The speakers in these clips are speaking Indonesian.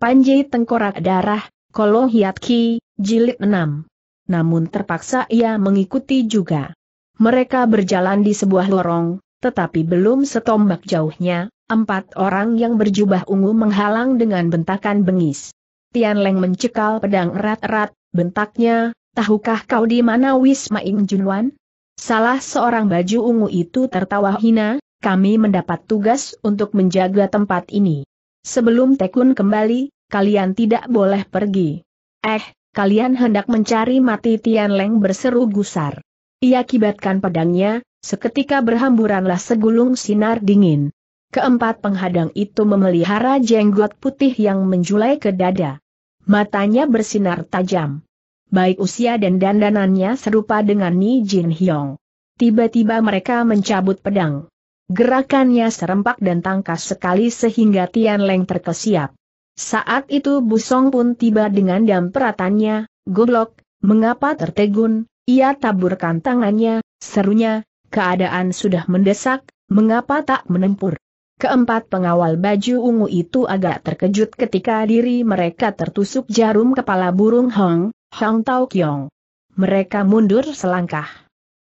Panji Tengkorak Darah, Kolo Ki, Jilid 6. Namun terpaksa ia mengikuti juga. Mereka berjalan di sebuah lorong, tetapi belum setombak jauhnya, empat orang yang berjubah ungu menghalang dengan bentakan bengis. Tian Leng mencekal pedang erat-erat, bentaknya, tahukah kau di mana Wisma Ing Junwan? Salah seorang baju ungu itu tertawa hina, kami mendapat tugas untuk menjaga tempat ini. Sebelum Tekun kembali, kalian tidak boleh pergi. Eh, kalian hendak mencari mati Tian Leng berseru gusar. Ia kibatkan pedangnya, seketika berhamburanlah segulung sinar dingin. Keempat penghadang itu memelihara jenggot putih yang menjulai ke dada. Matanya bersinar tajam. Baik usia dan dandanannya serupa dengan Ni Jin Hyong. Tiba-tiba mereka mencabut pedang. Gerakannya serempak dan tangkas sekali sehingga Tian Leng terkesiap. Saat itu Busong pun tiba dengan damperatannya, goblok, mengapa tertegun, ia taburkan tangannya, serunya, keadaan sudah mendesak, mengapa tak menempur. Keempat pengawal baju ungu itu agak terkejut ketika diri mereka tertusuk jarum kepala burung Hong, Hong Tao Kiong. Mereka mundur selangkah.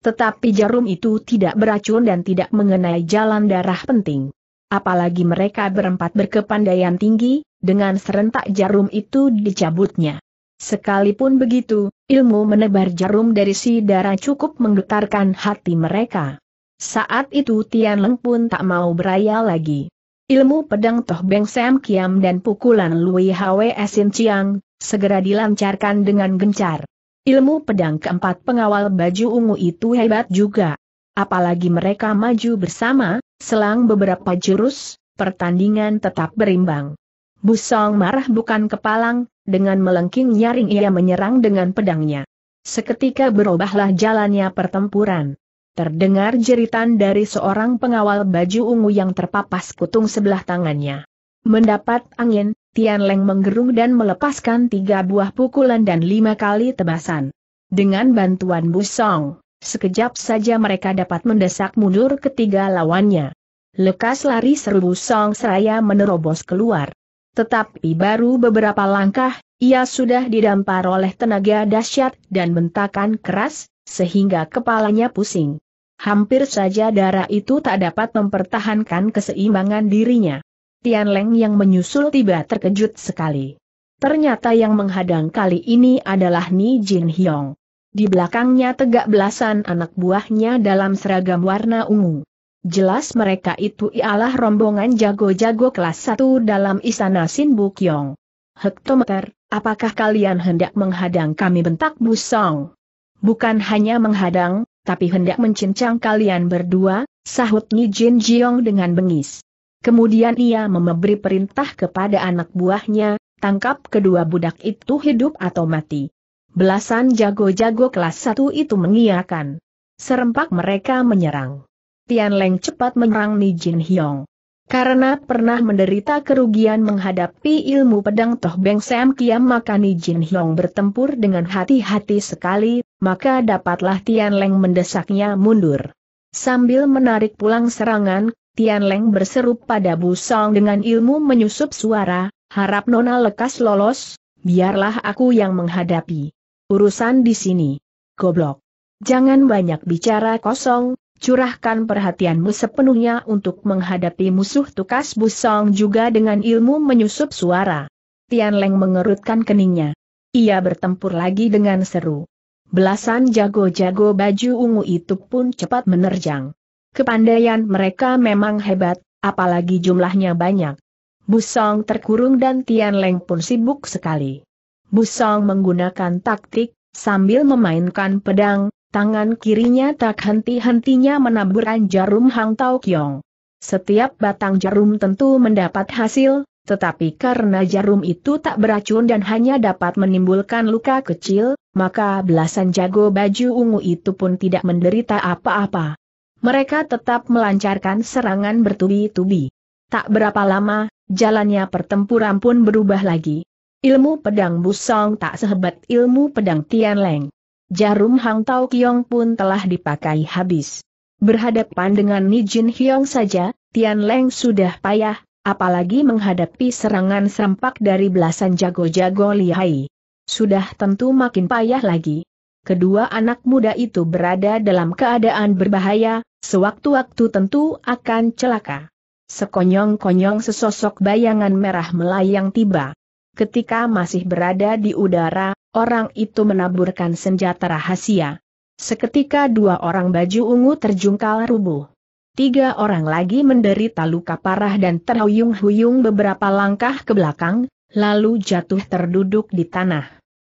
Tetapi jarum itu tidak beracun dan tidak mengenai jalan darah penting. Apalagi mereka berempat berkepandaian tinggi, dengan serentak jarum itu dicabutnya. Sekalipun begitu, ilmu menebar jarum dari si darah cukup menggetarkan hati mereka. Saat itu Tian Leng pun tak mau beraya lagi. Ilmu pedang Toh Beng Sam Kiam dan pukulan Lui Hwe Sin Chiang, segera dilancarkan dengan gencar. Ilmu pedang keempat pengawal baju ungu itu hebat juga. Apalagi mereka maju bersama, selang beberapa jurus, pertandingan tetap berimbang. Busong marah bukan kepalang, dengan melengking nyaring ia menyerang dengan pedangnya. Seketika berubahlah jalannya pertempuran. Terdengar jeritan dari seorang pengawal baju ungu yang terpapas kutung sebelah tangannya. Mendapat angin, Tian Leng menggerung dan melepaskan tiga buah pukulan dan lima kali tebasan. Dengan bantuan Song, sekejap saja mereka dapat mendesak mundur ketiga lawannya. Lekas lari seru Song seraya menerobos keluar. Tetapi baru beberapa langkah, ia sudah didampar oleh tenaga dahsyat dan bentakan keras, sehingga kepalanya pusing. Hampir saja darah itu tak dapat mempertahankan keseimbangan dirinya. Tian Leng yang menyusul tiba terkejut sekali. Ternyata yang menghadang kali ini adalah Ni Jin Hyong. Di belakangnya tegak belasan anak buahnya dalam seragam warna ungu. Jelas mereka itu ialah rombongan jago-jago kelas 1 dalam istana Sin Bukyong. Hektometer, apakah kalian hendak menghadang kami bentak busong? Bukan hanya menghadang, tapi hendak mencincang kalian berdua, sahut Ni Jin Jiong dengan bengis. Kemudian ia memberi perintah kepada anak buahnya, tangkap kedua budak itu hidup atau mati. Belasan jago-jago kelas satu itu mengiakan. Serempak mereka menyerang. Tian Leng cepat menyerang Ni Jin Hyong. Karena pernah menderita kerugian menghadapi ilmu pedang Toh Beng Sam Kiam maka Ni Jin Hyong bertempur dengan hati-hati sekali, maka dapatlah Tian Leng mendesaknya mundur. Sambil menarik pulang serangan, Tian Leng berseru pada Bu Song dengan ilmu menyusup suara, harap Nona lekas lolos, biarlah aku yang menghadapi. Urusan di sini. Goblok. Jangan banyak bicara kosong, curahkan perhatianmu sepenuhnya untuk menghadapi musuh tukas Bu Song juga dengan ilmu menyusup suara. Tian Leng mengerutkan keningnya. Ia bertempur lagi dengan seru. Belasan jago-jago baju ungu itu pun cepat menerjang. Kepandaian mereka memang hebat, apalagi jumlahnya banyak. Busong terkurung dan Tian Leng pun sibuk sekali. Busong menggunakan taktik, sambil memainkan pedang, tangan kirinya tak henti-hentinya menaburkan jarum Hang Tao Kiong. Setiap batang jarum tentu mendapat hasil, tetapi karena jarum itu tak beracun dan hanya dapat menimbulkan luka kecil, maka belasan jago baju ungu itu pun tidak menderita apa-apa. Mereka tetap melancarkan serangan bertubi-tubi. Tak berapa lama, jalannya pertempuran pun berubah lagi. Ilmu pedang Busong tak sehebat ilmu pedang Tian Leng. Jarum Hang Tao Kiong pun telah dipakai habis. Berhadapan dengan Ni Jin Hyong saja, Tian Leng sudah payah, apalagi menghadapi serangan serempak dari belasan jago-jago Li Hai. Sudah tentu makin payah lagi. Kedua anak muda itu berada dalam keadaan berbahaya, Sewaktu-waktu tentu akan celaka. Sekonyong-konyong sesosok bayangan merah melayang tiba. Ketika masih berada di udara, orang itu menaburkan senjata rahasia. Seketika dua orang baju ungu terjungkal rubuh. Tiga orang lagi menderita luka parah dan terhuyung-huyung beberapa langkah ke belakang, lalu jatuh terduduk di tanah.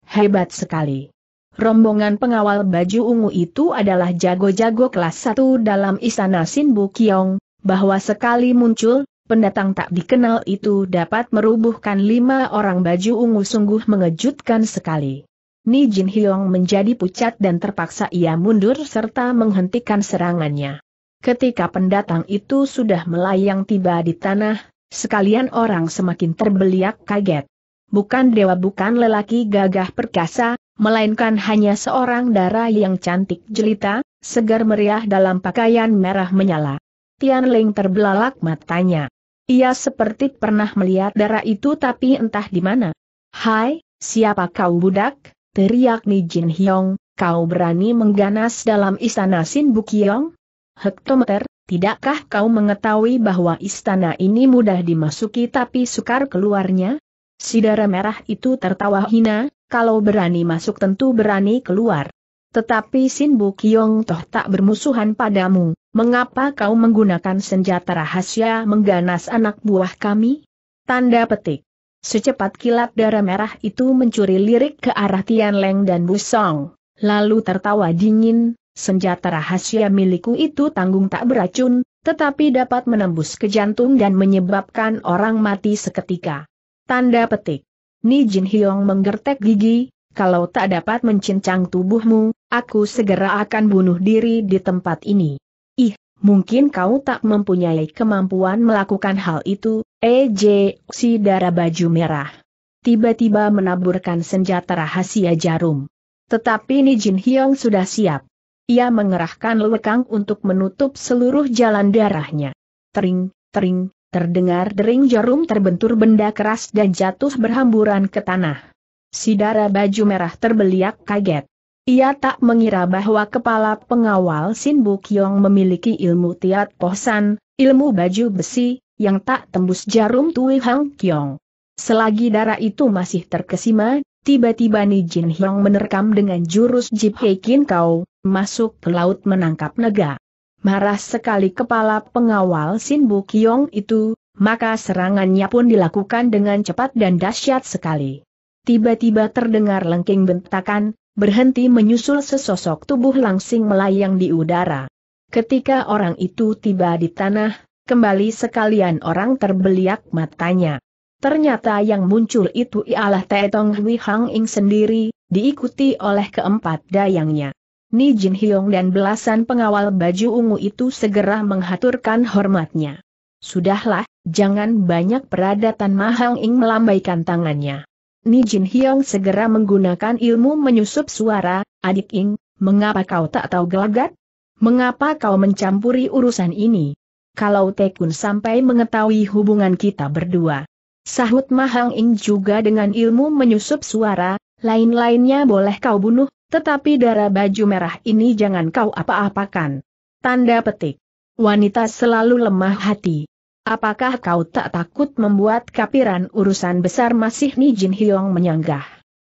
Hebat sekali. Rombongan pengawal baju ungu itu adalah jago-jago kelas satu dalam istana Sinbu Kiong, bahwa sekali muncul, pendatang tak dikenal itu dapat merubuhkan lima orang baju ungu sungguh mengejutkan sekali. Ni Jin Hyong menjadi pucat dan terpaksa ia mundur serta menghentikan serangannya. Ketika pendatang itu sudah melayang tiba di tanah, sekalian orang semakin terbeliak kaget. Bukan dewa bukan lelaki gagah perkasa, melainkan hanya seorang dara yang cantik jelita, segar meriah dalam pakaian merah menyala. Tian Ling terbelalak matanya. Ia seperti pernah melihat darah itu tapi entah di mana. Hai, siapa kau budak? Teriak Ni Jin Hyong, kau berani mengganas dalam istana Sin Bukyong? Hektometer, Tidakkah kau mengetahui bahwa istana ini mudah dimasuki tapi sukar keluarnya? Si darah merah itu tertawa hina, kalau berani masuk tentu berani keluar. Tetapi Sin Kiong toh tak bermusuhan padamu, mengapa kau menggunakan senjata rahasia mengganas anak buah kami? Tanda petik. Secepat kilat darah merah itu mencuri lirik ke arah Tian Leng dan Bu Song, lalu tertawa dingin, senjata rahasia milikku itu tanggung tak beracun, tetapi dapat menembus ke jantung dan menyebabkan orang mati seketika. Tanda petik. Ni Jin Hyong menggertek gigi, kalau tak dapat mencincang tubuhmu, aku segera akan bunuh diri di tempat ini. Ih, mungkin kau tak mempunyai kemampuan melakukan hal itu, EJ, eh, si darah baju merah. Tiba-tiba menaburkan senjata rahasia jarum. Tetapi Ni Jin Hyong sudah siap. Ia mengerahkan lekang untuk menutup seluruh jalan darahnya. Tering, tering, Terdengar dering jarum terbentur benda keras dan jatuh berhamburan ke tanah. Sidara baju merah terbeliak kaget. Ia tak mengira bahwa kepala pengawal Sin Bukyong memiliki ilmu tiat posan, ilmu baju besi, yang tak tembus jarum Tui Hang Kyong. Selagi darah itu masih terkesima, tiba-tiba Ni Jin Hyong menerkam dengan jurus Jip Hei Kin Kau, masuk ke laut menangkap naga. Marah sekali kepala pengawal Sin Bu Kiong itu, maka serangannya pun dilakukan dengan cepat dan dahsyat sekali. Tiba-tiba terdengar lengking bentakan, berhenti menyusul sesosok tubuh langsing melayang di udara. Ketika orang itu tiba di tanah, kembali sekalian orang terbeliak matanya. Ternyata yang muncul itu ialah Taetong Hui Hang Ing sendiri, diikuti oleh keempat dayangnya. Ni Jin Hyong dan belasan pengawal baju ungu itu segera menghaturkan hormatnya. Sudahlah, jangan banyak peradatan Mahang Ing melambaikan tangannya. Ni Jin Hyong segera menggunakan ilmu menyusup suara, adik Ing, mengapa kau tak tahu gelagat? Mengapa kau mencampuri urusan ini? Kalau Tekun sampai mengetahui hubungan kita berdua. Sahut Mahang Ing juga dengan ilmu menyusup suara, lain-lainnya boleh kau bunuh, tetapi darah baju merah ini jangan kau apa-apakan. Tanda petik. Wanita selalu lemah hati. Apakah kau tak takut membuat kapiran urusan besar masih Ni Jin Hyong menyanggah?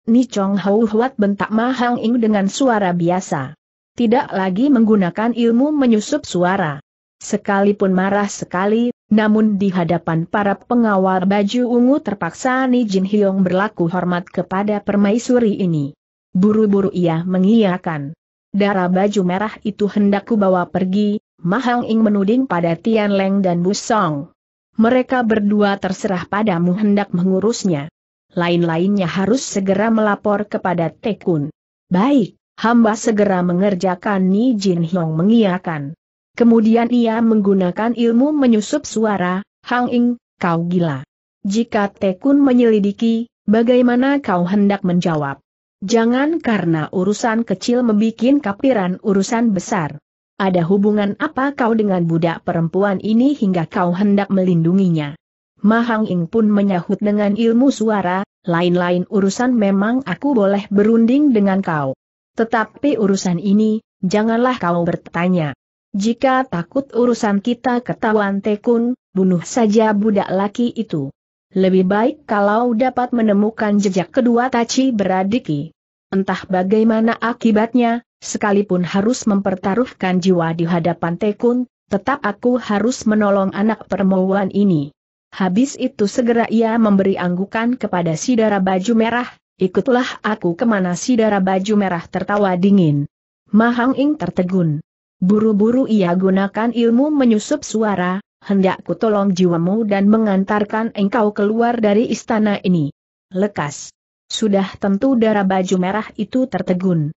Ni Chong Hou Huat bentak Ma Hang Ing dengan suara biasa. Tidak lagi menggunakan ilmu menyusup suara. Sekalipun marah sekali, namun di hadapan para pengawal baju ungu terpaksa Ni Jin Hyong berlaku hormat kepada permaisuri ini. Buru-buru ia mengiyakan. Darah baju merah itu hendakku bawa pergi, Mahang Ing menuding pada Tian Leng dan Busong. Mereka berdua terserah padamu hendak mengurusnya. Lain-lainnya harus segera melapor kepada Tekun. Baik, hamba segera mengerjakan Ni Jin Hong mengiyakan. Kemudian ia menggunakan ilmu menyusup suara, Hang Ing, kau gila. Jika Tekun menyelidiki, bagaimana kau hendak menjawab? Jangan karena urusan kecil membuat kapiran urusan besar. Ada hubungan apa kau dengan budak perempuan ini hingga kau hendak melindunginya? Mahang Ing pun menyahut dengan ilmu suara, lain-lain urusan memang aku boleh berunding dengan kau. Tetapi urusan ini, janganlah kau bertanya. Jika takut urusan kita ketahuan tekun, bunuh saja budak laki itu. Lebih baik kalau dapat menemukan jejak kedua taci beradiki. Entah bagaimana akibatnya, sekalipun harus mempertaruhkan jiwa di hadapan Tekun, tetap aku harus menolong anak perempuan ini. Habis itu segera ia memberi anggukan kepada sidara baju merah, ikutlah aku kemana si darah baju merah tertawa dingin. Mahang Ing tertegun. Buru-buru ia gunakan ilmu menyusup suara, hendak kutolong tolong jiwamu dan mengantarkan engkau keluar dari istana ini. Lekas. Sudah tentu darah baju merah itu tertegun.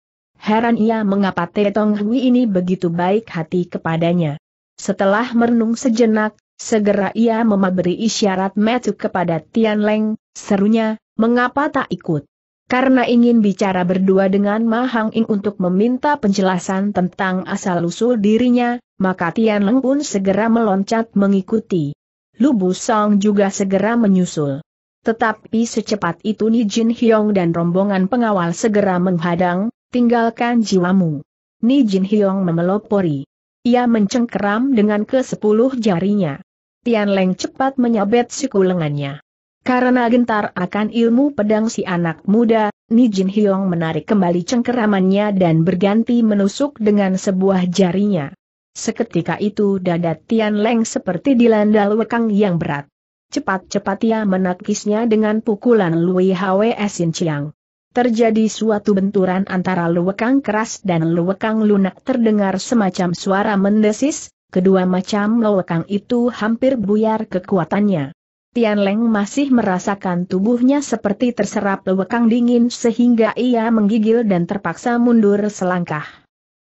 Heran ia mengapa Tetong Hui ini begitu baik hati kepadanya. Setelah merenung sejenak, segera ia memberi isyarat metu kepada Tian Leng, serunya, mengapa tak ikut? Karena ingin bicara berdua dengan Ma Hang Ing untuk meminta penjelasan tentang asal-usul dirinya, maka Tian Leng pun segera meloncat mengikuti. Lu Bu Song juga segera menyusul. Tetapi secepat itu Ni Jin Hyong dan rombongan pengawal segera menghadang, tinggalkan jiwamu. Ni Jin Hyong memelopori. Ia mencengkeram dengan ke sepuluh jarinya. Tian Leng cepat menyabet siku lengannya. Karena gentar akan ilmu pedang si anak muda, Jin Hyong menarik kembali cengkeramannya dan berganti menusuk dengan sebuah jarinya. Seketika itu dada Tian Leng seperti dilanda lekang yang berat. Cepat-cepat ia menakisnya dengan pukulan Lui Hwe Sin Chiang. Terjadi suatu benturan antara luwekang keras dan luwekang lunak terdengar semacam suara mendesis, kedua macam luwekang itu hampir buyar kekuatannya. Tian Leng masih merasakan tubuhnya seperti terserap lewekang dingin sehingga ia menggigil dan terpaksa mundur selangkah.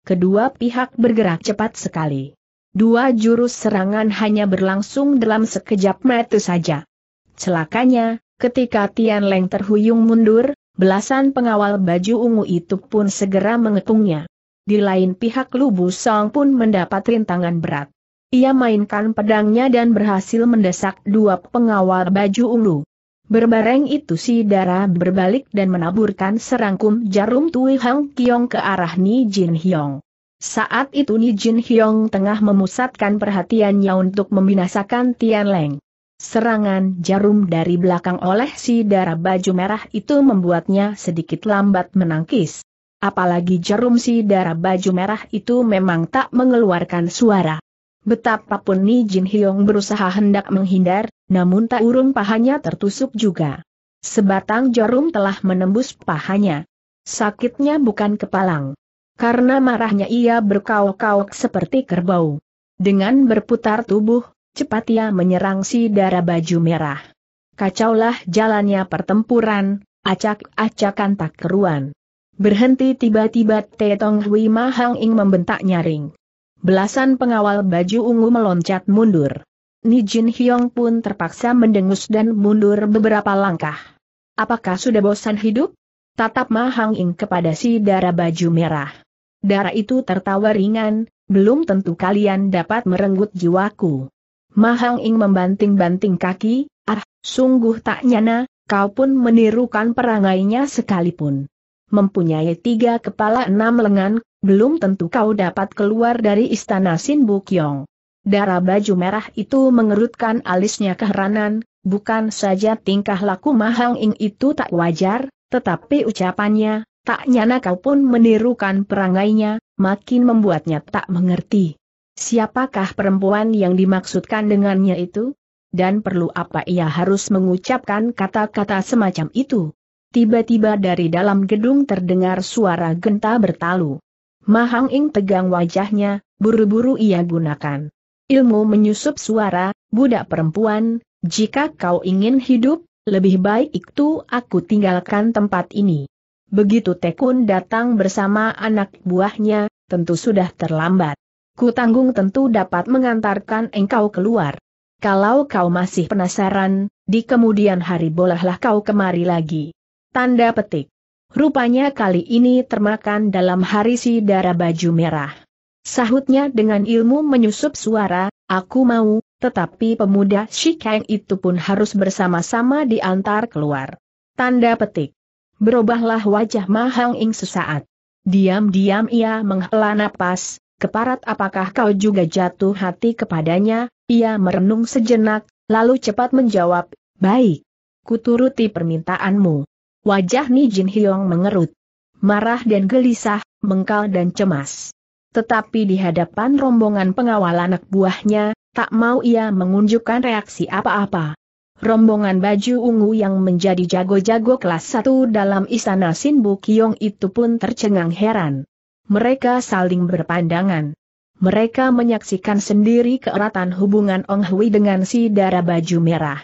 Kedua pihak bergerak cepat sekali. Dua jurus serangan hanya berlangsung dalam sekejap mata saja. Celakanya, ketika Tian Leng terhuyung mundur, belasan pengawal baju ungu itu pun segera mengepungnya. Di lain pihak Lubu Song pun mendapat rintangan berat. Ia mainkan pedangnya dan berhasil mendesak dua pengawal baju ulu. Berbareng itu si darah berbalik dan menaburkan serangkum jarum Tui Hang Kiong ke arah Ni Jin Hyong. Saat itu Ni Jin Hyong tengah memusatkan perhatiannya untuk membinasakan Tian Leng. Serangan jarum dari belakang oleh si darah baju merah itu membuatnya sedikit lambat menangkis. Apalagi jarum si darah baju merah itu memang tak mengeluarkan suara. Betapapun Ni Jin Hyong berusaha hendak menghindar, namun tak urung pahanya tertusuk juga. Sebatang jarum telah menembus pahanya. Sakitnya bukan kepalang. Karena marahnya ia berkauk-kauk seperti kerbau. Dengan berputar tubuh, cepat ia menyerang si darah baju merah. Kacaulah jalannya pertempuran, acak-acakan tak keruan. Berhenti tiba-tiba Tetong Hui Mahang Ing membentak nyaring. Belasan pengawal baju ungu meloncat mundur. Ni Jin Hyong pun terpaksa mendengus dan mundur beberapa langkah. Apakah sudah bosan hidup? Tatap Ma Hang Ing kepada si darah baju merah. Darah itu tertawa ringan, belum tentu kalian dapat merenggut jiwaku. Ma Hang Ing membanting-banting kaki, ah, sungguh tak nyana, kau pun menirukan perangainya sekalipun. Mempunyai tiga kepala enam lengan, belum tentu kau dapat keluar dari istana Sin Bukyong. Darah baju merah itu mengerutkan alisnya keheranan, bukan saja tingkah laku Mahang Ing itu tak wajar, tetapi ucapannya, tak nyana kau pun menirukan perangainya, makin membuatnya tak mengerti. Siapakah perempuan yang dimaksudkan dengannya itu? Dan perlu apa ia harus mengucapkan kata-kata semacam itu? Tiba-tiba dari dalam gedung terdengar suara genta bertalu. Mahang Ing pegang wajahnya, buru-buru ia gunakan. Ilmu menyusup suara, budak perempuan, jika kau ingin hidup, lebih baik itu aku tinggalkan tempat ini. Begitu Tekun datang bersama anak buahnya, tentu sudah terlambat. Ku tanggung tentu dapat mengantarkan engkau keluar. Kalau kau masih penasaran, di kemudian hari bolehlah kau kemari lagi. Tanda petik. Rupanya kali ini termakan dalam hari si darah baju merah. Sahutnya dengan ilmu menyusup suara, aku mau, tetapi pemuda Shikeng itu pun harus bersama-sama diantar keluar. Tanda petik. Berubahlah wajah Mahang Ing sesaat. Diam-diam ia menghela napas, keparat apakah kau juga jatuh hati kepadanya, ia merenung sejenak, lalu cepat menjawab, baik. Kuturuti permintaanmu. Wajah Ni Jin Hyong mengerut. Marah dan gelisah, mengkal dan cemas. Tetapi di hadapan rombongan pengawal anak buahnya, tak mau ia mengunjukkan reaksi apa-apa. Rombongan baju ungu yang menjadi jago-jago kelas 1 dalam istana Sinbu Kyong itu pun tercengang heran. Mereka saling berpandangan. Mereka menyaksikan sendiri keeratan hubungan Ong Hui dengan si darah baju merah.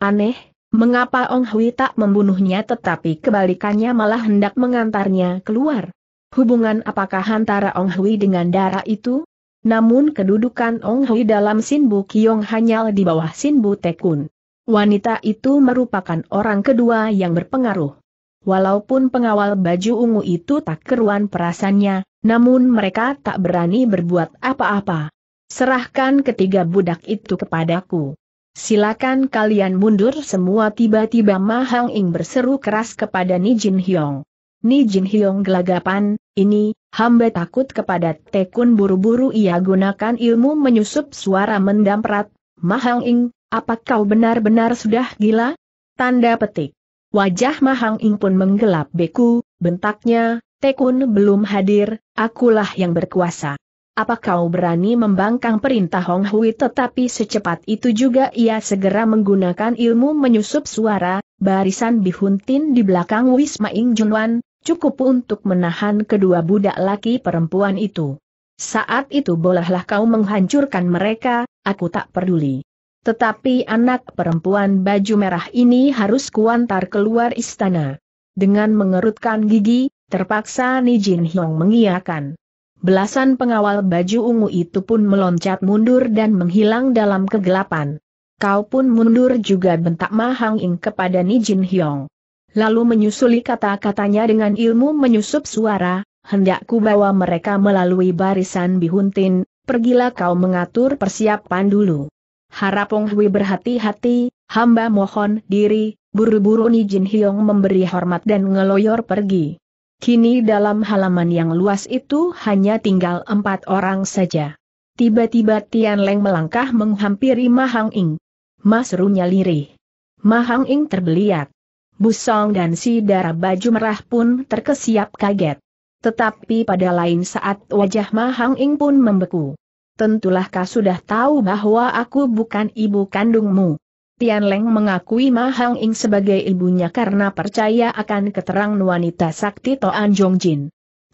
Aneh, Mengapa Ong Hui tak membunuhnya tetapi kebalikannya malah hendak mengantarnya keluar? Hubungan apakah antara Ong Hui dengan darah itu? Namun kedudukan Ong Hui dalam Sinbu Kiong hanya di bawah Sinbu Tekun. Wanita itu merupakan orang kedua yang berpengaruh. Walaupun pengawal baju ungu itu tak keruan perasannya, namun mereka tak berani berbuat apa-apa. Serahkan ketiga budak itu kepadaku. Silakan kalian mundur semua tiba-tiba Mahang Ing berseru keras kepada Nijin Hyong. Nijin Hyong gelagapan, ini, hamba takut kepada tekun buru-buru ia gunakan ilmu menyusup suara mendamprat, Mahang Ing, apa kau benar-benar sudah gila? Tanda petik. Wajah Mahang Ing pun menggelap beku, bentaknya, tekun belum hadir, akulah yang berkuasa apa kau berani membangkang perintah Hong Hui tetapi secepat itu juga ia segera menggunakan ilmu menyusup suara, barisan bihuntin di belakang Wisma Ing Junwan, cukup untuk menahan kedua budak laki perempuan itu. Saat itu bolehlah kau menghancurkan mereka, aku tak peduli. Tetapi anak perempuan baju merah ini harus kuantar keluar istana. Dengan mengerutkan gigi, terpaksa Ni Jin Hyong mengiakan belasan pengawal baju ungu itu pun meloncat mundur dan menghilang dalam kegelapan. Kau pun mundur juga bentak Mahang Ing kepada Nijin Hyong. Lalu menyusuli kata-katanya dengan ilmu menyusup suara, hendakku bawa mereka melalui barisan bihuntin, pergilah kau mengatur persiapan dulu. Harap Hui berhati-hati, hamba mohon diri, buru-buru Nijin Hyong memberi hormat dan ngeloyor pergi. Kini dalam halaman yang luas itu hanya tinggal empat orang saja. Tiba-tiba Tian Leng melangkah menghampiri Mahang Ing. Mas runya lirih. Mahang Ing terbeliat. Busong dan si darah baju merah pun terkesiap kaget. Tetapi pada lain saat wajah Mahang Ing pun membeku. Tentulah kau sudah tahu bahwa aku bukan ibu kandungmu. Tian Leng mengakui Ma Hang Ing sebagai ibunya karena percaya akan keterangan wanita sakti Toan Jong Jin.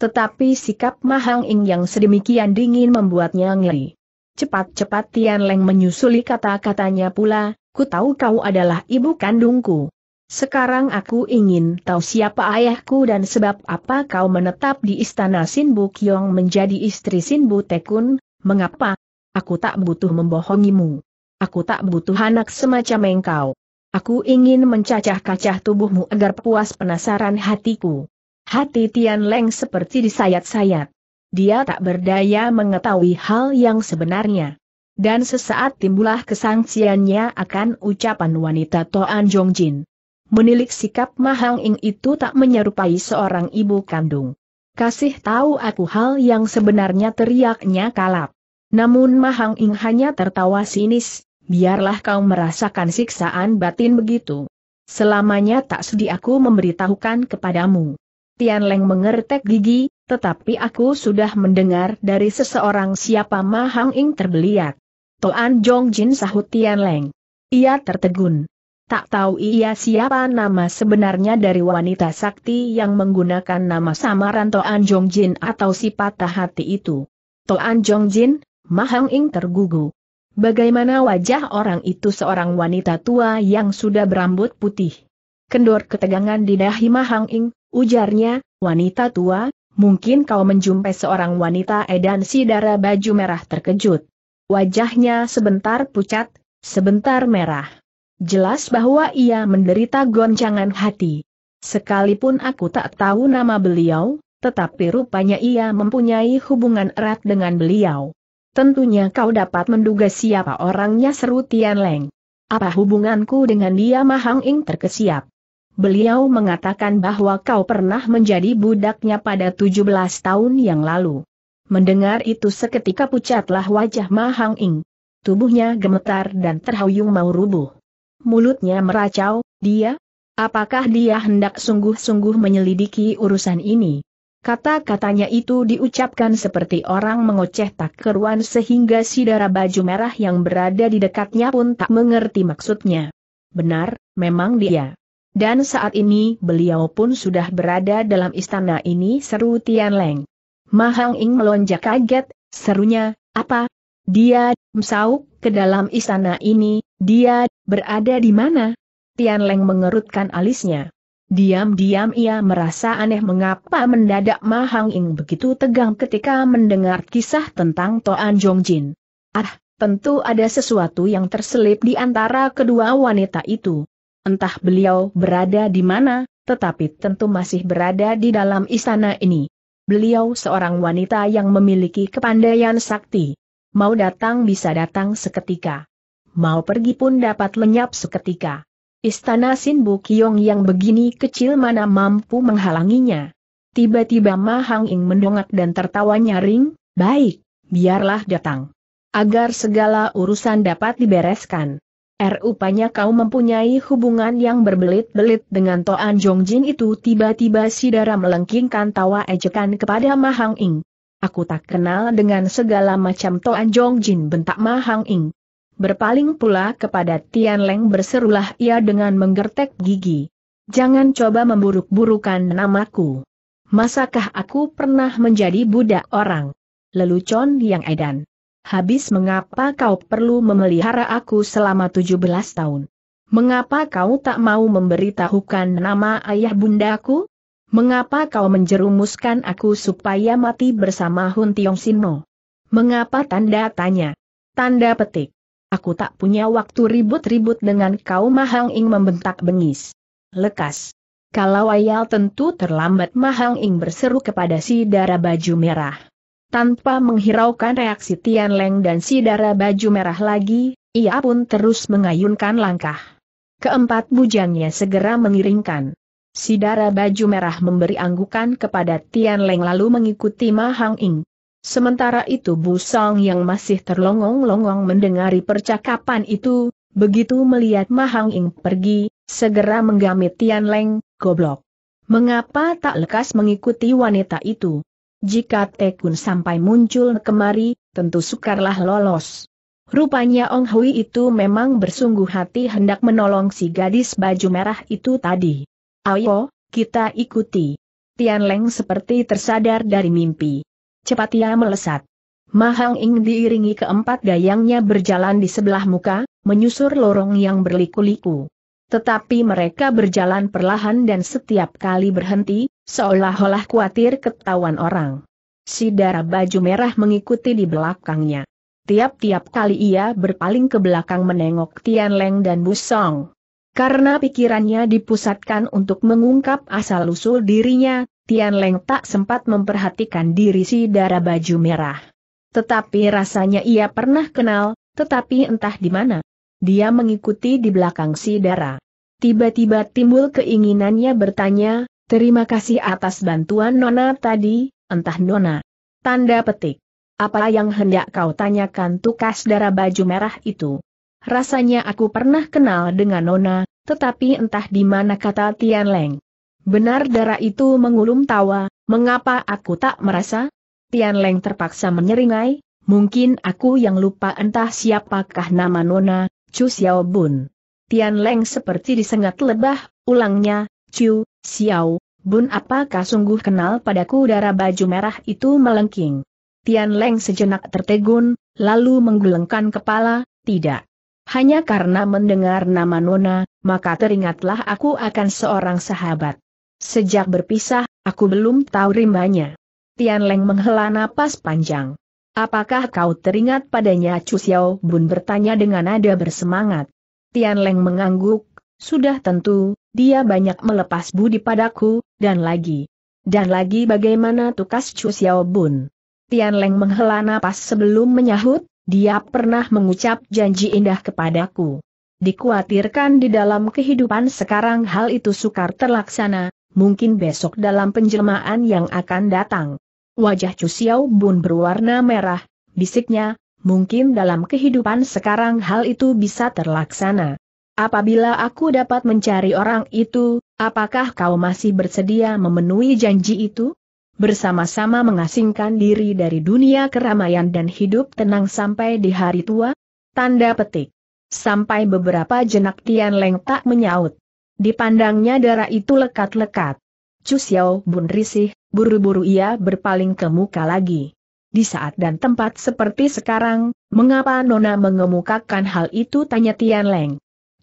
Tetapi sikap Ma Hang Ing yang sedemikian dingin membuatnya ngeri. Cepat-cepat Tian Leng menyusuli kata-katanya pula, ku tahu kau adalah ibu kandungku. Sekarang aku ingin tahu siapa ayahku dan sebab apa kau menetap di istana Sinbu Kyong menjadi istri Sinbu Tekun, mengapa? Aku tak butuh membohongimu. Aku tak butuh anak semacam engkau. Aku ingin mencacah-cacah tubuhmu agar puas penasaran hatiku. Hati Tian Leng seperti disayat-sayat. Dia tak berdaya mengetahui hal yang sebenarnya. Dan sesaat timbullah kesangsiannya akan ucapan wanita Toan Jongjin. Menilik sikap Mahang Ing itu tak menyerupai seorang ibu kandung. Kasih tahu aku hal yang sebenarnya teriaknya kalap. Namun Mahang Ing hanya tertawa sinis, biarlah kau merasakan siksaan batin begitu. Selamanya tak sudi aku memberitahukan kepadamu. Tian Leng mengertek gigi, tetapi aku sudah mendengar dari seseorang siapa Mahang Hang Ing terbeliak. Toan Jong Jin sahut Tian Leng. Ia tertegun. Tak tahu ia siapa nama sebenarnya dari wanita sakti yang menggunakan nama samaran Toan Jong Jin atau si patah hati itu. Toan Jong Jin, Mahang Hang Ing tergugu. Bagaimana wajah orang itu seorang wanita tua yang sudah berambut putih? Kendor ketegangan di dahi Mahang Ing, ujarnya, wanita tua, mungkin kau menjumpai seorang wanita edan si darah baju merah terkejut. Wajahnya sebentar pucat, sebentar merah. Jelas bahwa ia menderita goncangan hati. Sekalipun aku tak tahu nama beliau, tetapi rupanya ia mempunyai hubungan erat dengan beliau. Tentunya kau dapat menduga siapa orangnya seru Tian Leng. Apa hubunganku dengan dia Mahang Ing terkesiap. Beliau mengatakan bahwa kau pernah menjadi budaknya pada 17 tahun yang lalu. Mendengar itu seketika pucatlah wajah Mahang Ing. Tubuhnya gemetar dan terhuyung mau rubuh. Mulutnya meracau, dia? Apakah dia hendak sungguh-sungguh menyelidiki urusan ini? Kata-katanya itu diucapkan seperti orang mengoceh tak keruan sehingga si darah baju merah yang berada di dekatnya pun tak mengerti maksudnya. Benar, memang dia. Dan saat ini beliau pun sudah berada dalam istana ini seru Tian Leng. Mahang Ing melonjak kaget, serunya, apa? Dia, msau, ke dalam istana ini, dia, berada di mana? Tian Leng mengerutkan alisnya. Diam-diam ia merasa aneh mengapa mendadak Mahang Ing begitu tegang ketika mendengar kisah tentang Toan Jong Jin. Ah, tentu ada sesuatu yang terselip di antara kedua wanita itu. Entah beliau berada di mana, tetapi tentu masih berada di dalam istana ini. Beliau seorang wanita yang memiliki kepandaian sakti. Mau datang bisa datang seketika. Mau pergi pun dapat lenyap seketika. Istana Sinbu Kiong yang begini kecil mana mampu menghalanginya. Tiba-tiba Ma Hang Ing mendongak dan tertawa nyaring, baik, biarlah datang. Agar segala urusan dapat dibereskan. Rupanya kau mempunyai hubungan yang berbelit-belit dengan Toan Jongjin itu tiba-tiba Sidara melengkingkan tawa ejekan kepada Mahang Ing. Aku tak kenal dengan segala macam Toan Jongjin bentak Mahang Ing. Berpaling pula kepada Tian Leng berserulah ia dengan menggertek gigi. Jangan coba memburuk-burukan namaku. Masakah aku pernah menjadi budak orang? Lelucon yang edan. Habis mengapa kau perlu memelihara aku selama 17 tahun? Mengapa kau tak mau memberitahukan nama ayah bundaku? Mengapa kau menjerumuskan aku supaya mati bersama Hun Tiong Sino? Mengapa tanda tanya? Tanda petik. Aku tak punya waktu ribut-ribut dengan kau Mahang Ing membentak bengis. Lekas. Kalau ayal tentu terlambat Mahang Ing berseru kepada si darah baju merah. Tanpa menghiraukan reaksi Tian Leng dan si darah baju merah lagi, ia pun terus mengayunkan langkah. Keempat bujangnya segera mengiringkan. Si darah baju merah memberi anggukan kepada Tian Leng lalu mengikuti Mahang Ing. Sementara itu Bu Song yang masih terlongong-longong mendengari percakapan itu, begitu melihat Mahang Ing pergi, segera menggamit Tian Leng, goblok. Mengapa tak lekas mengikuti wanita itu? Jika Tekun sampai muncul kemari, tentu sukarlah lolos. Rupanya Ong Hui itu memang bersungguh hati hendak menolong si gadis baju merah itu tadi. Ayo, kita ikuti. Tian Leng seperti tersadar dari mimpi cepat ia melesat. Mahang Ing diiringi keempat gayangnya berjalan di sebelah muka, menyusur lorong yang berliku-liku. Tetapi mereka berjalan perlahan dan setiap kali berhenti, seolah-olah khawatir ketahuan orang. Si darah baju merah mengikuti di belakangnya. Tiap-tiap kali ia berpaling ke belakang menengok Tian Leng dan Busong. Karena pikirannya dipusatkan untuk mengungkap asal-usul dirinya, Tian Leng tak sempat memperhatikan diri si darah baju merah. Tetapi rasanya ia pernah kenal, tetapi entah di mana. Dia mengikuti di belakang si darah. Tiba-tiba timbul keinginannya bertanya, terima kasih atas bantuan Nona tadi, entah Nona. Tanda petik. Apa yang hendak kau tanyakan tukas darah baju merah itu? Rasanya aku pernah kenal dengan Nona, tetapi entah di mana kata Tian Leng. Benar darah itu mengulum tawa, mengapa aku tak merasa? Tian Leng terpaksa menyeringai, mungkin aku yang lupa entah siapakah nama Nona, Chu Xiao Bun. Tian Leng seperti disengat lebah, ulangnya, Chu, Xiao, Bun apakah sungguh kenal padaku darah baju merah itu melengking. Tian Leng sejenak tertegun, lalu menggelengkan kepala, tidak. Hanya karena mendengar nama Nona, maka teringatlah aku akan seorang sahabat. Sejak berpisah, aku belum tahu rimbanya. Tian Leng menghela napas panjang. Apakah kau teringat padanya Chu Xiao Bun bertanya dengan nada bersemangat. Tian Leng mengangguk, sudah tentu, dia banyak melepas budi padaku, dan lagi. Dan lagi bagaimana tukas Chu Xiao Bun. Tian Leng menghela napas sebelum menyahut, dia pernah mengucap janji indah kepadaku. Dikuatirkan di dalam kehidupan sekarang hal itu sukar terlaksana, mungkin besok dalam penjelmaan yang akan datang. Wajah Chu Xiao Bun berwarna merah, bisiknya, mungkin dalam kehidupan sekarang hal itu bisa terlaksana. Apabila aku dapat mencari orang itu, apakah kau masih bersedia memenuhi janji itu? Bersama-sama mengasingkan diri dari dunia keramaian dan hidup tenang sampai di hari tua? Tanda petik. Sampai beberapa jenak Tian Leng tak menyaut. Dipandangnya darah itu lekat-lekat. Cu Xiao Bun risih, buru-buru ia berpaling ke muka lagi. Di saat dan tempat seperti sekarang, mengapa Nona mengemukakan hal itu tanya Tian Leng.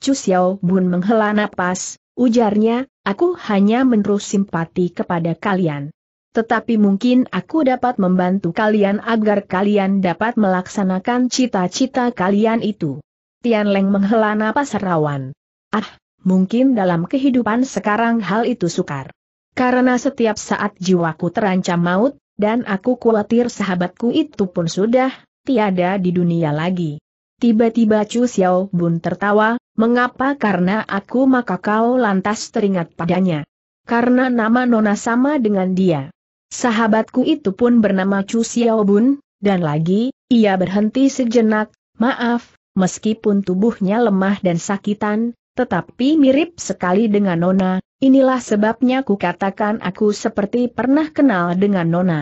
Cu Xiao Bun menghela napas, ujarnya, aku hanya menerus simpati kepada kalian. Tetapi mungkin aku dapat membantu kalian agar kalian dapat melaksanakan cita-cita kalian itu. Tian Leng menghela napas rawan. Ah, mungkin dalam kehidupan sekarang hal itu sukar. Karena setiap saat jiwaku terancam maut, dan aku khawatir sahabatku itu pun sudah tiada di dunia lagi. Tiba-tiba Chu Xiao Bun tertawa, mengapa karena aku maka kau lantas teringat padanya. Karena nama Nona sama dengan dia. Sahabatku itu pun bernama Chu Xiao Bun, dan lagi, ia berhenti sejenak, maaf, meskipun tubuhnya lemah dan sakitan, tetapi mirip sekali dengan Nona, inilah sebabnya kukatakan aku seperti pernah kenal dengan Nona.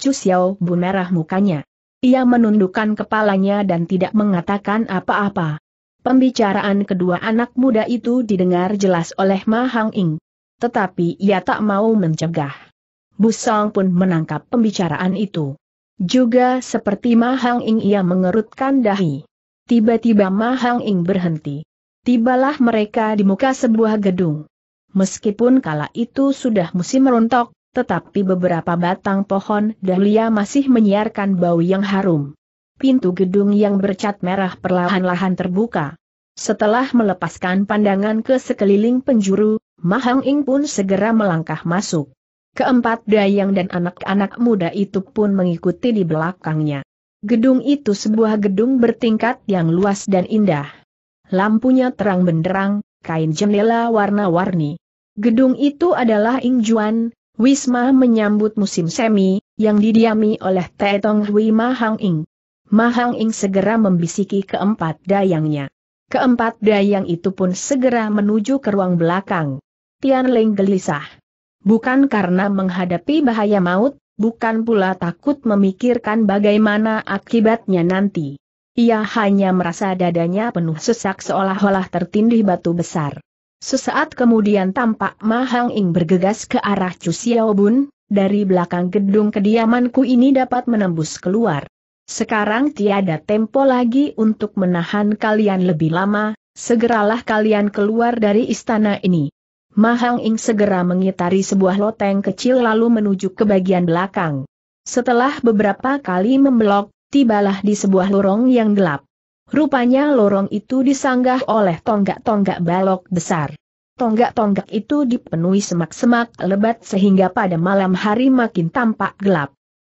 Cu Xiao Bu merah mukanya. Ia menundukkan kepalanya dan tidak mengatakan apa-apa. Pembicaraan kedua anak muda itu didengar jelas oleh Ma Hang Ing. Tetapi ia tak mau mencegah. Busong pun menangkap pembicaraan itu. Juga seperti Ma Hang Ing ia mengerutkan dahi. Tiba-tiba Ma Hang Ing berhenti. Tibalah mereka di muka sebuah gedung. Meskipun kala itu sudah musim rontok, tetapi beberapa batang pohon dahlia masih menyiarkan bau yang harum. Pintu gedung yang bercat merah perlahan-lahan terbuka. Setelah melepaskan pandangan ke sekeliling penjuru, Mahang Ing pun segera melangkah masuk. Keempat dayang dan anak-anak muda itu pun mengikuti di belakangnya. Gedung itu sebuah gedung bertingkat yang luas dan indah. Lampunya terang benderang, kain jendela warna-warni. Gedung itu adalah Ing Juan, Wisma menyambut musim semi, yang didiami oleh Taitong Hui Mahang Ing. Mahang Ing segera membisiki keempat dayangnya. Keempat dayang itu pun segera menuju ke ruang belakang. Tian Ling gelisah. Bukan karena menghadapi bahaya maut, bukan pula takut memikirkan bagaimana akibatnya nanti. Ia hanya merasa dadanya penuh sesak seolah-olah tertindih batu besar. Sesaat kemudian tampak Mahang Ing bergegas ke arah Chu Xiaobun, dari belakang gedung kediamanku ini dapat menembus keluar. Sekarang tiada tempo lagi untuk menahan kalian lebih lama, segeralah kalian keluar dari istana ini. Mahang Ing segera mengitari sebuah loteng kecil lalu menuju ke bagian belakang. Setelah beberapa kali membelok, tibalah di sebuah lorong yang gelap. Rupanya lorong itu disanggah oleh tonggak-tonggak balok besar. Tonggak-tonggak itu dipenuhi semak-semak lebat sehingga pada malam hari makin tampak gelap.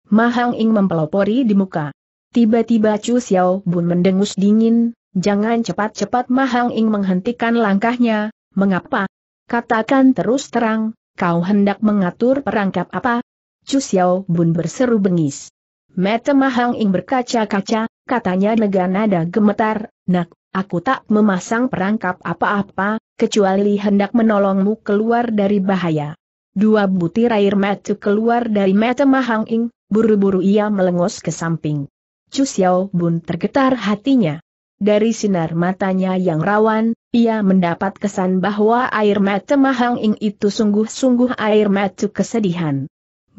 Mahang Ing mempelopori di muka. Tiba-tiba Chu Xiao Bun mendengus dingin, jangan cepat-cepat Mahang Ing menghentikan langkahnya, mengapa? Katakan terus terang, kau hendak mengatur perangkap apa? Chu Xiao Bun berseru bengis. Mata Mahang Ing berkaca-kaca, katanya dengan nada gemetar, nak, aku tak memasang perangkap apa-apa, kecuali hendak menolongmu keluar dari bahaya. Dua butir air mata keluar dari mata Mahang Ing, buru-buru ia melengos ke samping. Chu Xiao Bun tergetar hatinya. Dari sinar matanya yang rawan, ia mendapat kesan bahwa air mata Mahang Ing itu sungguh-sungguh air mata kesedihan.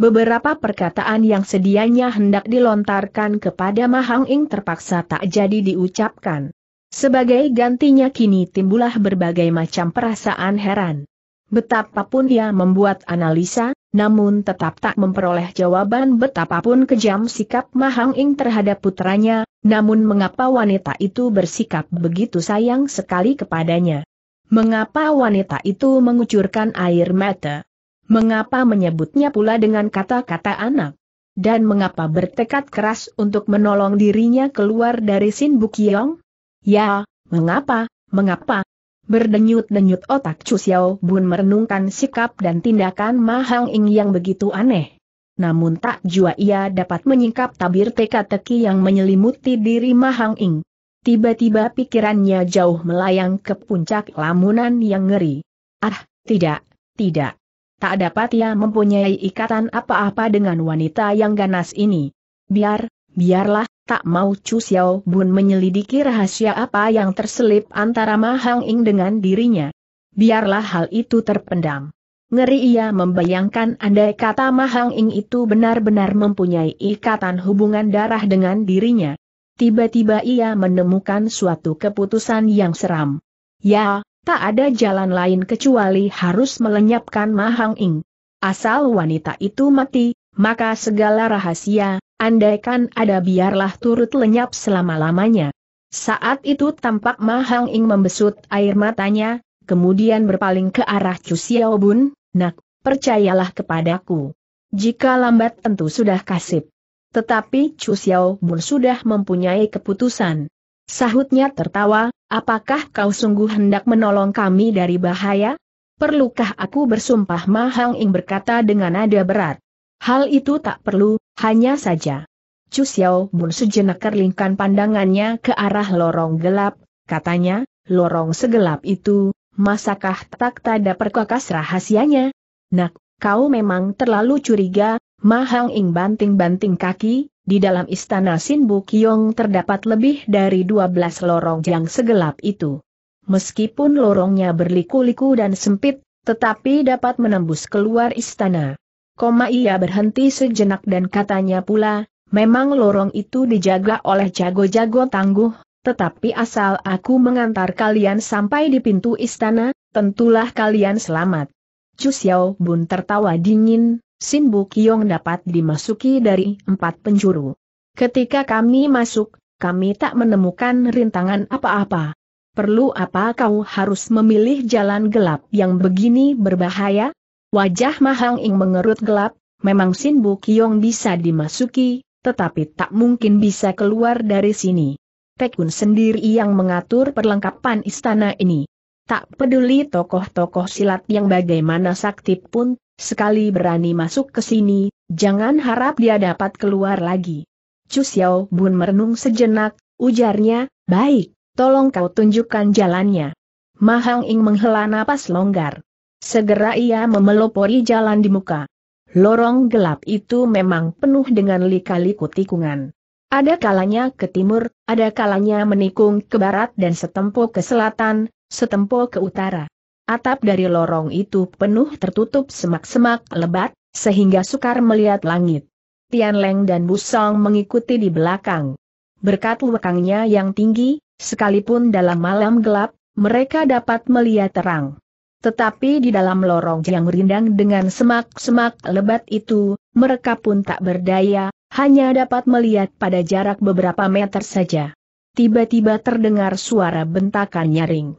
Beberapa perkataan yang sedianya hendak dilontarkan kepada Mahang Ing terpaksa tak jadi diucapkan. Sebagai gantinya kini timbullah berbagai macam perasaan heran. Betapapun ia membuat analisa, namun tetap tak memperoleh jawaban betapapun kejam sikap Mahang Ing terhadap putranya, namun mengapa wanita itu bersikap begitu sayang sekali kepadanya? Mengapa wanita itu mengucurkan air mata? mengapa menyebutnya pula dengan kata-kata anak? Dan mengapa bertekad keras untuk menolong dirinya keluar dari Sin Bukiong? Ya, mengapa, mengapa? Berdenyut-denyut otak Chu Xiao Bun merenungkan sikap dan tindakan Ma Ing yang begitu aneh. Namun tak jua ia dapat menyingkap tabir teka-teki yang menyelimuti diri Ma Ing. Tiba-tiba pikirannya jauh melayang ke puncak lamunan yang ngeri. Ah, tidak, tidak tak dapat ia mempunyai ikatan apa-apa dengan wanita yang ganas ini. Biar, biarlah, tak mau Chu Xiao Bun menyelidiki rahasia apa yang terselip antara Ma Hang Ing dengan dirinya. Biarlah hal itu terpendam. Ngeri ia membayangkan andai kata Ma Hang Ing itu benar-benar mempunyai ikatan hubungan darah dengan dirinya. Tiba-tiba ia menemukan suatu keputusan yang seram. Ya, Tak ada jalan lain kecuali harus melenyapkan Mahang Ing. Asal wanita itu mati, maka segala rahasia, andaikan ada biarlah turut lenyap selama-lamanya. Saat itu tampak Mahang Ing membesut air matanya, kemudian berpaling ke arah Chu Bun, nak, percayalah kepadaku. Jika lambat tentu sudah kasip. Tetapi Chu Xiao Bun sudah mempunyai keputusan. Sahutnya tertawa, apakah kau sungguh hendak menolong kami dari bahaya? Perlukah aku bersumpah Mahang Ing berkata dengan nada berat. Hal itu tak perlu, hanya saja. Chu Xiao Bun sejenak kerlingkan pandangannya ke arah lorong gelap, katanya, lorong segelap itu, masakah tak tada perkakas rahasianya? Nak, kau memang terlalu curiga, Mahang Ing banting-banting kaki, di dalam istana Sinbukyong terdapat lebih dari 12 lorong yang segelap itu. Meskipun lorongnya berliku-liku dan sempit, tetapi dapat menembus keluar istana. Koma ia berhenti sejenak dan katanya pula, memang lorong itu dijaga oleh jago-jago tangguh, tetapi asal aku mengantar kalian sampai di pintu istana, tentulah kalian selamat. Chu Bun tertawa dingin, Sin Bukyong dapat dimasuki dari empat penjuru. Ketika kami masuk, kami tak menemukan rintangan apa-apa. Perlu apa kau harus memilih jalan gelap yang begini berbahaya? Wajah Mahang Ing mengerut gelap, memang Sin Bukyong bisa dimasuki, tetapi tak mungkin bisa keluar dari sini. Tekun sendiri yang mengatur perlengkapan istana ini. Tak peduli tokoh-tokoh silat yang bagaimana sakti pun, Sekali berani masuk ke sini, jangan harap dia dapat keluar lagi. Chu Xiao Bun merenung sejenak, ujarnya, baik, tolong kau tunjukkan jalannya. Mahang Ing menghela napas longgar. Segera ia memelopori jalan di muka. Lorong gelap itu memang penuh dengan lika-liku tikungan. Ada kalanya ke timur, ada kalanya menikung ke barat dan setempuh ke selatan, setempuh ke utara. Atap dari lorong itu penuh tertutup semak-semak lebat, sehingga sukar melihat langit. Tian Leng dan Busong mengikuti di belakang. Berkat lekangnya yang tinggi, sekalipun dalam malam gelap, mereka dapat melihat terang. Tetapi di dalam lorong yang rindang dengan semak-semak lebat itu, mereka pun tak berdaya, hanya dapat melihat pada jarak beberapa meter saja. Tiba-tiba terdengar suara bentakan nyaring.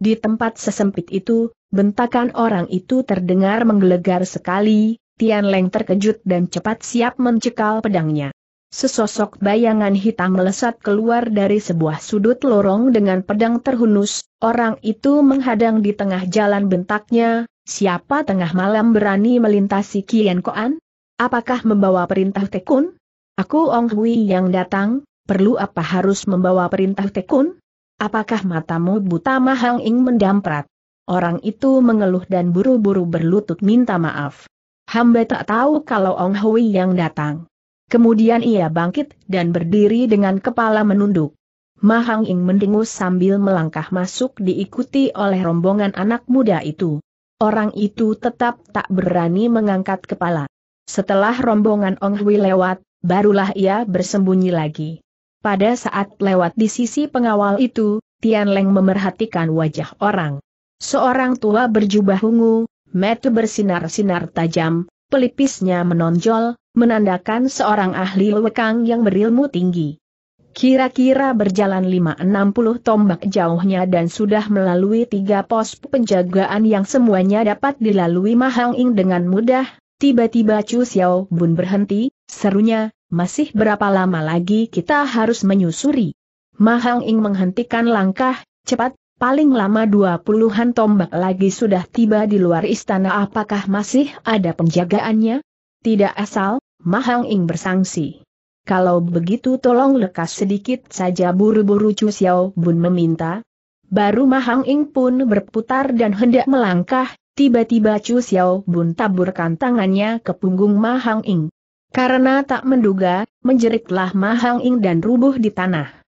Di tempat sesempit itu, bentakan orang itu terdengar menggelegar sekali, Tian Leng terkejut dan cepat siap mencekal pedangnya. Sesosok bayangan hitam melesat keluar dari sebuah sudut lorong dengan pedang terhunus, orang itu menghadang di tengah jalan bentaknya, siapa tengah malam berani melintasi Kian Koan? Apakah membawa perintah Tekun? Aku Ong Hui yang datang, perlu apa harus membawa perintah Tekun? Apakah matamu buta Mahang Ing mendamprat? Orang itu mengeluh dan buru-buru berlutut minta maaf. Hamba tak tahu kalau Ong Hui yang datang. Kemudian ia bangkit dan berdiri dengan kepala menunduk. Mahang Ing mendengus sambil melangkah masuk diikuti oleh rombongan anak muda itu. Orang itu tetap tak berani mengangkat kepala. Setelah rombongan Ong Hui lewat, barulah ia bersembunyi lagi. Pada saat lewat di sisi pengawal itu, Tian Leng memerhatikan wajah orang. Seorang tua berjubah ungu, metu bersinar-sinar tajam, pelipisnya menonjol, menandakan seorang ahli lewekang yang berilmu tinggi. Kira-kira berjalan 5-60 tombak jauhnya dan sudah melalui tiga pos penjagaan yang semuanya dapat dilalui Mahang Ing dengan mudah, tiba-tiba Chu Xiao Bun berhenti, serunya, masih berapa lama lagi kita harus menyusuri? Mahang Ing menghentikan langkah, cepat, paling lama dua puluhan tombak lagi sudah tiba di luar istana apakah masih ada penjagaannya? Tidak asal, Mahang Ing bersangsi. Kalau begitu tolong lekas sedikit saja buru-buru Chu Xiao Bun meminta. Baru Mahang Ing pun berputar dan hendak melangkah, tiba-tiba Chu Xiao Bun taburkan tangannya ke punggung Mahang Ing. Karena tak menduga, menjeritlah Mahang Ing dan rubuh di tanah.